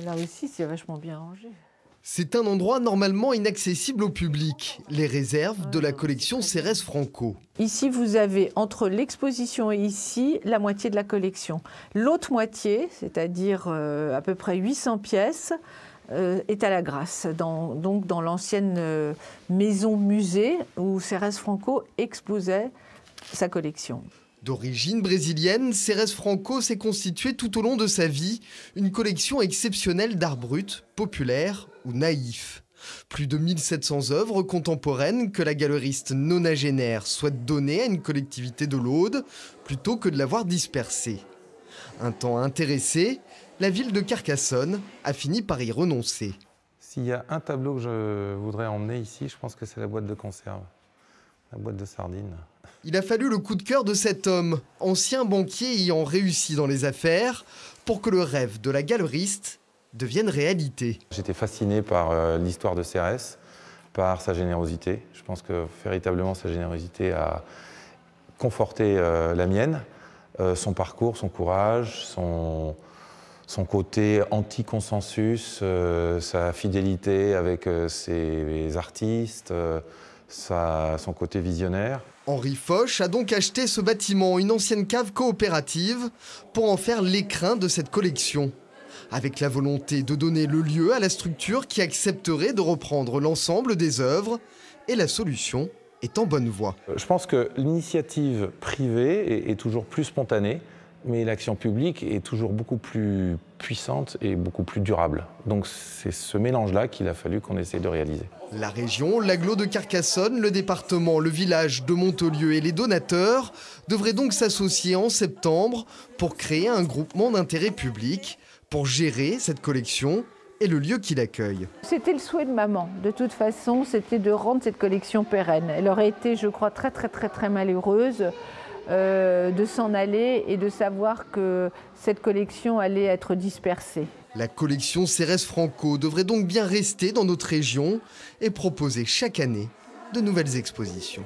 là aussi, c'est vachement bien rangé. C'est un endroit normalement inaccessible au public, les réserves de la ah, collection Cérès Franco. Ici, vous avez entre l'exposition et ici la moitié de la collection. L'autre moitié, c'est-à-dire euh, à peu près 800 pièces, euh, est à la grâce, donc dans l'ancienne euh, maison musée où Cérès Franco exposait sa collection. D'origine brésilienne, Cérès Franco s'est constitué tout au long de sa vie une collection exceptionnelle d'art brut, populaire ou naïf. Plus de 1700 œuvres contemporaines que la galeriste nonagénaire souhaite donner à une collectivité de l'Aude plutôt que de l'avoir dispersée. Un temps intéressé, la ville de Carcassonne a fini par y renoncer. S'il y a un tableau que je voudrais emmener ici, je pense que c'est la boîte de conserve boîte de Il a fallu le coup de cœur de cet homme, ancien banquier ayant réussi dans les affaires, pour que le rêve de la galeriste devienne réalité. J'étais fasciné par euh, l'histoire de CRS, par sa générosité. Je pense que véritablement sa générosité a conforté euh, la mienne, euh, son parcours, son courage, son, son côté anti-consensus, sa fidélité avec ses artistes son côté visionnaire. Henri Foch a donc acheté ce bâtiment, une ancienne cave coopérative, pour en faire l'écrin de cette collection. Avec la volonté de donner le lieu à la structure qui accepterait de reprendre l'ensemble des œuvres, et la solution est en bonne voie. Je pense que l'initiative privée est toujours plus spontanée mais l'action publique est toujours beaucoup plus puissante et beaucoup plus durable. Donc c'est ce mélange-là qu'il a fallu qu'on essaie de réaliser. La région, l'agglo de Carcassonne, le département, le village de Montolieu et les donateurs devraient donc s'associer en septembre pour créer un groupement d'intérêt public pour gérer cette collection et le lieu qui l'accueille. C'était le souhait de maman. De toute façon, c'était de rendre cette collection pérenne. Elle aurait été, je crois, très très très très malheureuse euh, de s'en aller et de savoir que cette collection allait être dispersée. La collection Cérès Franco devrait donc bien rester dans notre région et proposer chaque année de nouvelles expositions.